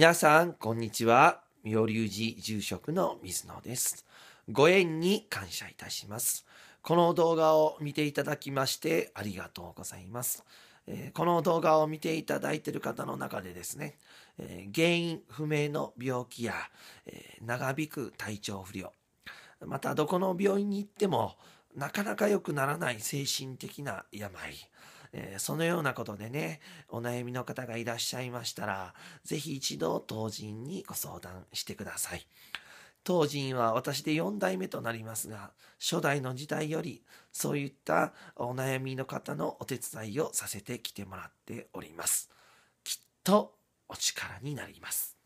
皆さん、こんにちは。妙隆寺住職の水野です。ご縁に感謝いたします。この動画を見ていただきましてありがとうございます。えー、この動画を見ていただいている方の中でですね、えー、原因不明の病気や、えー、長引く体調不良、またどこの病院に行ってもなかなか良くならない精神的な病、えー、そのようなことでね、お悩みの方がいらっしゃいましたら、是非一度当人にご相談してください。当人は私で4代目となりますが、初代の時代より、そういったお悩みの方のお手伝いをさせてきてもらっております。きっとお力になります。